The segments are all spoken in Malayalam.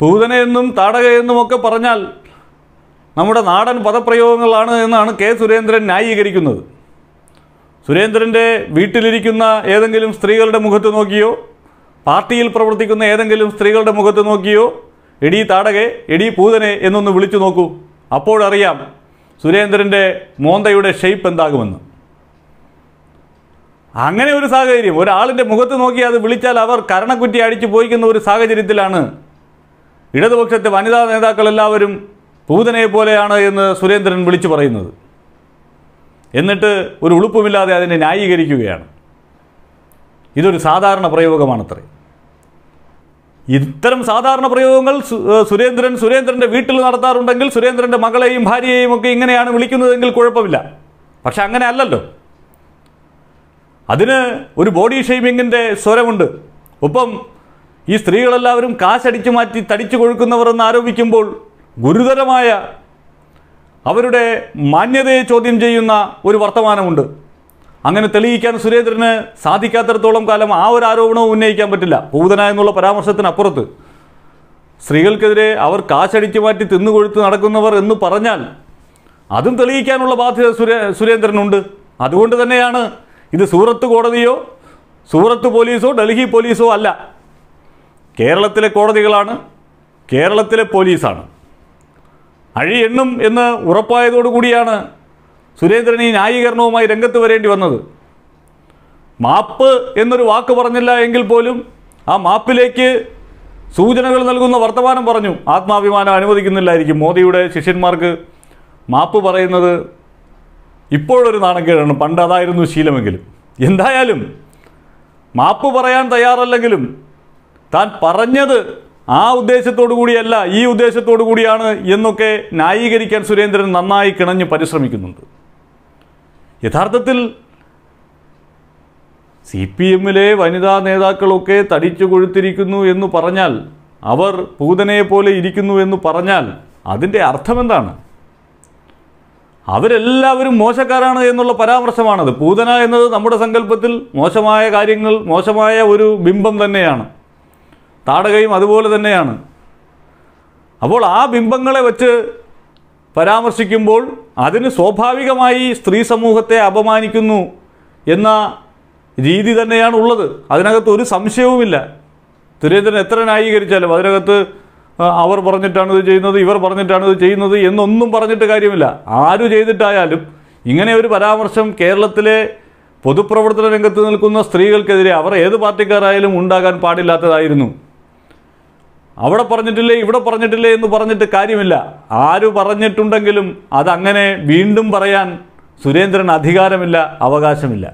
പൂതനയെന്നും താടകയെന്നും ഒക്കെ പറഞ്ഞാൽ നമ്മുടെ നാടൻ പദപ്രയോഗങ്ങളാണ് എന്നാണ് കെ സുരേന്ദ്രൻ ന്യായീകരിക്കുന്നത് സുരേന്ദ്രൻ്റെ വീട്ടിലിരിക്കുന്ന ഏതെങ്കിലും സ്ത്രീകളുടെ മുഖത്ത് നോക്കിയോ പാർട്ടിയിൽ പ്രവർത്തിക്കുന്ന ഏതെങ്കിലും സ്ത്രീകളുടെ മുഖത്ത് നോക്കിയോ എടി താടകെ എടി പൂതനെ എന്നൊന്ന് വിളിച്ചു നോക്കൂ അപ്പോഴറിയാം സുരേന്ദ്രൻ്റെ മോന്തയുടെ ഷെയ്പ്പ് എന്താകുമെന്ന് അങ്ങനെ ഒരു സാഹചര്യം ഒരാളിൻ്റെ മുഖത്ത് നോക്കി അത് വിളിച്ചാൽ അവർ കരണക്കുറ്റി അടിച്ചു പോയിക്കുന്ന ഒരു സാഹചര്യത്തിലാണ് ഇടതുപക്ഷത്തെ വനിതാ നേതാക്കളെല്ലാവരും പൂതനയെ പോലെയാണ് എന്ന് സുരേന്ദ്രൻ വിളിച്ചു പറയുന്നത് എന്നിട്ട് ഒരു ഉളുപ്പുമില്ലാതെ അതിനെ ന്യായീകരിക്കുകയാണ് ഇതൊരു സാധാരണ പ്രയോഗമാണത്രേ ഇത്തരം സാധാരണ പ്രയോഗങ്ങൾ സുരേന്ദ്രൻ സുരേന്ദ്രൻ്റെ വീട്ടിൽ നടത്താറുണ്ടെങ്കിൽ സുരേന്ദ്രൻ്റെ മകളെയും ഭാര്യയെയും ഒക്കെ ഇങ്ങനെയാണ് വിളിക്കുന്നതെങ്കിൽ കുഴപ്പമില്ല പക്ഷെ അങ്ങനെ അല്ലല്ലോ അതിന് ഒരു ബോഡി ഷെയ്മിങ്ങിൻ്റെ സ്വരമുണ്ട് ഒപ്പം ഈ സ്ത്രീകളെല്ലാവരും കാശടിച്ചു മാറ്റി തടിച്ചു കൊഴുക്കുന്നവരെന്ന് ആരോപിക്കുമ്പോൾ ഗുരുതരമായ അവരുടെ മാന്യതയെ ചോദ്യം ചെയ്യുന്ന ഒരു വർത്തമാനമുണ്ട് അങ്ങനെ തെളിയിക്കാൻ സുരേന്ദ്രന് സാധിക്കാത്തിടത്തോളം കാലം ആ ഒരു ആരോപണവും ഉന്നയിക്കാൻ പറ്റില്ല ഭൂതന എന്നുള്ള പരാമർശത്തിനപ്പുറത്ത് സ്ത്രീകൾക്കെതിരെ അവർ കാശടിച്ചു മാറ്റി തിന്നുകൊഴുത്ത് നടക്കുന്നവർ എന്ന് പറഞ്ഞാൽ അതും തെളിയിക്കാനുള്ള ബാധ്യത സുരേന്ദ്രനുണ്ട് അതുകൊണ്ട് തന്നെയാണ് ഇത് സൂറത്ത് കോടതിയോ സൂറത്ത് പോലീസോ ഡൽഹി പോലീസോ അല്ല കേരളത്തിലെ കോടതികളാണ് കേരളത്തിലെ പോലീസാണ് അഴി എണ്ണും എന്ന് ഉറപ്പായതോടുകൂടിയാണ് സുരേന്ദ്രൻ ഈ ന്യായീകരണവുമായി രംഗത്ത് വരേണ്ടി വന്നത് മാപ്പ് എന്നൊരു വാക്ക് പറഞ്ഞില്ല എങ്കിൽ പോലും ആ മാപ്പിലേക്ക് സൂചനകൾ നൽകുന്ന വർത്തമാനം പറഞ്ഞു ആത്മാഭിമാനം അനുവദിക്കുന്നില്ലായിരിക്കും മോദിയുടെ ശിഷ്യന്മാർക്ക് മാപ്പ് പറയുന്നത് ഇപ്പോഴൊരു നാണക്കേടാണ് പണ്ട് അതായിരുന്നു ശീലമെങ്കിലും എന്തായാലും മാപ്പ് പറയാൻ തയ്യാറല്ലെങ്കിലും താൻ പറഞ്ഞത് ആ ഉദ്ദേശത്തോടു കൂടിയല്ല ഈ ഉദ്ദേശത്തോടു കൂടിയാണ് എന്നൊക്കെ ന്യായീകരിക്കാൻ സുരേന്ദ്രൻ നന്നായി കിണഞ്ഞ് പരിശ്രമിക്കുന്നുണ്ട് യഥാർത്ഥത്തിൽ സി പി എമ്മിലെ വനിതാ നേതാക്കളൊക്കെ തടിച്ചു കൊഴുത്തിരിക്കുന്നു എന്ന് പറഞ്ഞാൽ അവർ പൂതനയെ പോലെ ഇരിക്കുന്നു എന്ന് പറഞ്ഞാൽ അതിൻ്റെ അർത്ഥമെന്താണ് അവരെല്ലാവരും മോശക്കാരാണ് എന്നുള്ള പരാമർശമാണത് പൂതന എന്നത് നമ്മുടെ സങ്കല്പത്തിൽ മോശമായ കാര്യങ്ങൾ മോശമായ ഒരു ബിംബം തന്നെയാണ് നാടകയും അതുപോലെ തന്നെയാണ് അപ്പോൾ ആ ബിംബങ്ങളെ വച്ച് പരാമർശിക്കുമ്പോൾ അതിന് സ്വാഭാവികമായി സ്ത്രീ സമൂഹത്തെ അപമാനിക്കുന്നു എന്ന രീതി തന്നെയാണ് ഉള്ളത് അതിനകത്ത് ഒരു സംശയവുമില്ല സുരേന്ദ്രൻ എത്ര ന്യായീകരിച്ചാലും അതിനകത്ത് അവർ പറഞ്ഞിട്ടാണ് ഇത് ചെയ്യുന്നത് ഇവർ പറഞ്ഞിട്ടാണ് ഇത് ചെയ്യുന്നത് എന്നൊന്നും പറഞ്ഞിട്ട് കാര്യമില്ല ആര് ചെയ്തിട്ടായാലും ഇങ്ങനെ ഒരു പരാമർശം കേരളത്തിലെ പൊതുപ്രവർത്തന രംഗത്ത് നിൽക്കുന്ന സ്ത്രീകൾക്കെതിരെ അവർ ഏത് പാർട്ടിക്കാരായാലും ഉണ്ടാകാൻ പാടില്ലാത്തതായിരുന്നു അവിടെ പറഞ്ഞിട്ടില്ലേ ഇവിടെ പറഞ്ഞിട്ടില്ലേ എന്ന് പറഞ്ഞിട്ട് കാര്യമില്ല ആര് പറഞ്ഞിട്ടുണ്ടെങ്കിലും അതങ്ങനെ വീണ്ടും പറയാൻ സുരേന്ദ്രൻ അധികാരമില്ല അവകാശമില്ല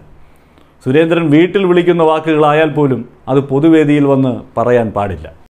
സുരേന്ദ്രൻ വീട്ടിൽ വിളിക്കുന്ന വാക്കുകളായാൽ പോലും അത് പൊതുവേദിയിൽ വന്ന് പറയാൻ പാടില്ല